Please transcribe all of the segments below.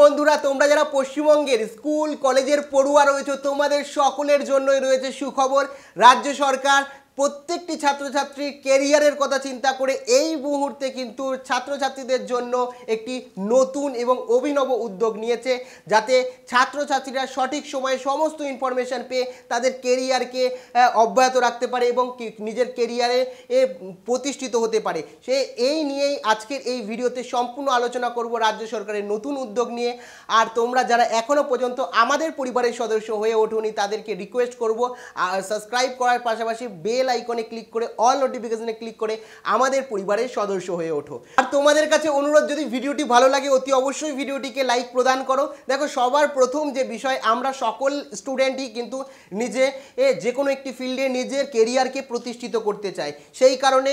বন্ধুরা তোমরা যারা পশ্চিমবঙ্গের স্কুল কলেজের পড়ুয়া রয়েছে তোমাদের সকলের জন্যই রয়েছে সুখবর রাজ্য সরকার প্রত্যেকটি ছাত্রছাত্রীর কেরিয়ারের কথা চিন্তা করে এই মুহূর্তে কিন্তু ছাত্রছাত্রীদের জন্য একটি নতুন এবং অভিনব উদ্যোগ নিয়েছে যাতে ছাত্রছাত্রীরা সঠিক সময়ে সমস্ত ইনফরমেশান পেয়ে তাদের কেরিয়ারকে অব্যাহত রাখতে পারে এবং নিজের কেরিয়ারে প্রতিষ্ঠিত হতে পারে সে এই নিয়েই আজকের এই ভিডিওতে সম্পূর্ণ আলোচনা করব রাজ্য সরকারের নতুন উদ্যোগ নিয়ে আর তোমরা যারা এখনও পর্যন্ত আমাদের পরিবারের সদস্য হয়ে ওঠোনি তাদেরকে রিকোয়েস্ট করব সাবস্ক্রাইব করার পাশাপাশি বে বেল আইকনে ক্লিক করে অল নোটিফিকেশনে ক্লিক করে আমাদের পরিবারের সদস্য হয়ে ওঠো আর তোমাদের কাছে অনুরোধ যদি ভিডিওটি ভালো লাগে অতি অবশ্যই ভিডিওটিকে লাইক প্রদান করো দেখো সবার প্রথম যে বিষয় আমরা সকল স্টুডেন্টই কিন্তু নিজে যে কোনো একটি ফিল্ডে নিজের কেরিয়ারকে প্রতিষ্ঠিত করতে চায় সেই কারণে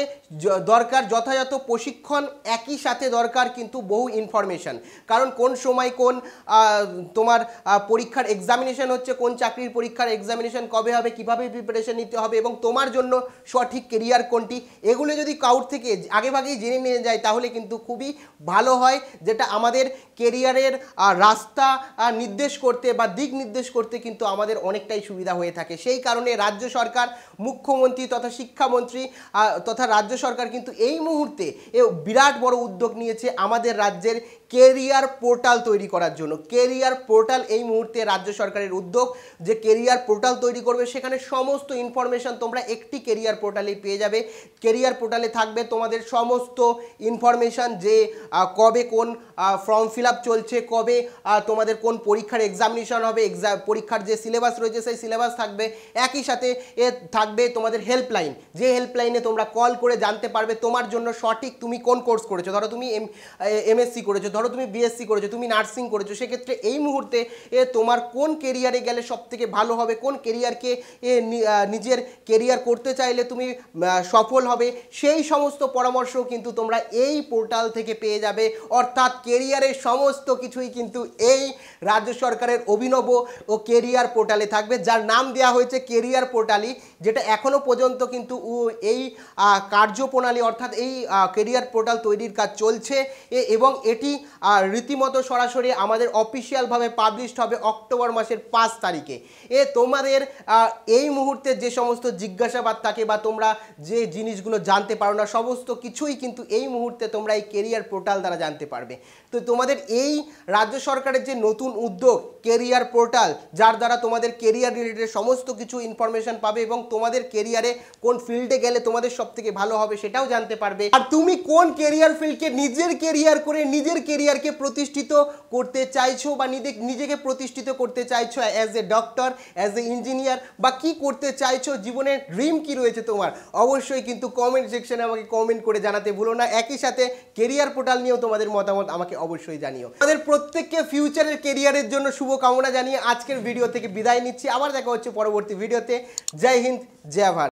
দরকার যথাযথ প্রশিক্ষণ একই সাথে দরকার কিন্তু বহু ইনফরমেশান কারণ কোন সময় কোন তোমার পরীক্ষার এক্সামিনেশান হচ্ছে কোন চাকরির পরীক্ষার এক্সামিনেশান কবে হবে কিভাবে প্রিপারেশান নিতে হবে এবং তোমার জন্য সঠিক কেরিয়ার কোনটি এগুলো যদি কাউর থেকে আগেভাগেই জেনে নিয়ে যায় তাহলে কিন্তু খুবই ভালো হয় যেটা আমাদের কেরিয়ারের রাস্তা নির্দেশ করতে বা দিক নির্দেশ করতে কিন্তু আমাদের অনেকটাই সুবিধা হয়ে থাকে সেই কারণে রাজ্য সরকার মুখ্যমন্ত্রী তথা শিক্ষামন্ত্রী তথা রাজ্য সরকার কিন্তু এই মুহূর্তে এ বিরাট বড় উদ্যোগ নিয়েছে আমাদের রাজ্যের কেরিয়ার পোর্টাল তৈরি করার জন্য কেরিয়ার পোর্টাল এই মুহূর্তে রাজ্য সরকারের উদ্যোগ যে কেরিয়ার পোর্টাল তৈরি করবে সেখানে সমস্ত ইনফরমেশান তোমরা এক একটি কেরিয়ার পোর্টালে পেয়ে যাবে কেরিয়ার পোর্টালে থাকবে তোমাদের সমস্ত ইনফরমেশান যে কবে কোন ফর্ম ফিল চলছে কবে তোমাদের কোন পরীক্ষার এক্সামিনেশান হবে পরীক্ষার যে সিলেবাস রয়েছে সেই সিলেবাস থাকবে একই সাথে এ থাকবে তোমাদের হেল্পলাইন যে হেল্পলাইনে তোমরা কল করে জানতে পারবে তোমার জন্য সঠিক তুমি কোন কোর্স করেছো ধরো তুমি এম এমএসসি করেছো ধরো তুমি বিএসসি করেছো তুমি নার্সিং করেছো সেক্ষেত্রে এই মুহূর্তে এ তোমার কোন কেরিয়ারে গেলে সবথেকে ভালো হবে কোন কেরিয়ারকে এ নিজের কেরিয়ার করতে চাইলে তুমি সফল হবে সেই সমস্ত পরামর্শ কিন্তু তোমরা এই পোর্টাল থেকে পেয়ে যাবে অর্থাৎ কেরিয়ারের সমস্ত কিছুই কিন্তু এই রাজ্য সরকারের অভিনব ও কেরিয়ার পোর্টালে থাকবে যার নাম দেওয়া হয়েছে কেরিয়ার পোর্টালি যেটা এখনও পর্যন্ত কিন্তু এই কার্যপ্রণালী অর্থাৎ এই কেরিয়ার পোর্টাল তৈরির কাজ চলছে এবং এটি রীতিমতো সরাসরি আমাদের অফিসিয়ালভাবে পাবলিশড হবে অক্টোবর মাসের পাঁচ তারিখে এ তোমাদের এই মুহূর্তে যে সমস্ত জিজ্ঞাসা ব্যাপার থাকে বা তোমরা যে জিনিসগুলো জানতে পারো না সমস্ত কিছুই কিন্তু এই মুহূর্তে তোমরা এই কেরিয়ার পোর্টাল দ্বারা জানতে পারবে তো তোমাদের এই রাজ্য সরকারের যে নতুন উদ্যোগ কেরিয়ার পোর্টাল যার দ্বারা তোমাদের কেরিয়ার রিলেটেড সমস্ত কিছু ইনফরমেশন পাবে এবং তোমাদের কেরিয়ারে কোন ফিল্ডে গেলে তোমাদের সব থেকে ভালো হবে সেটাও জানতে পারবে আর তুমি কোন কেরিয়ার ফিল্ডকে নিজের কেরিয়ার করে নিজের কেরিয়ারকে প্রতিষ্ঠিত করতে চাইছো বা নিজেকে প্রতিষ্ঠিত করতে চাইছো as a doctor as a engineer বা কি করতে চাইছো জীবনের ড্রিম কি রয়েছে তোমার অবশ্যই কিন্তু কমেন্ট সেকশনে আমাকে কমেন্ট করে জানাতে ভুলো না একই সাথে কেরিয়ার পোর্টাল নিয়েও তোমাদের মতামত আমাকে অবশ্যই জানিও আমাদের প্রত্যেককে ফিউচারের কেরিয়ারের জন্য শুভকামনা জানিয়ে আজকের ভিডিও থেকে বিদায় নিচ্ছি আবার দেখা হচ্ছে পরবর্তী ভিডিওতে জয় হিন্দ জয় ভারত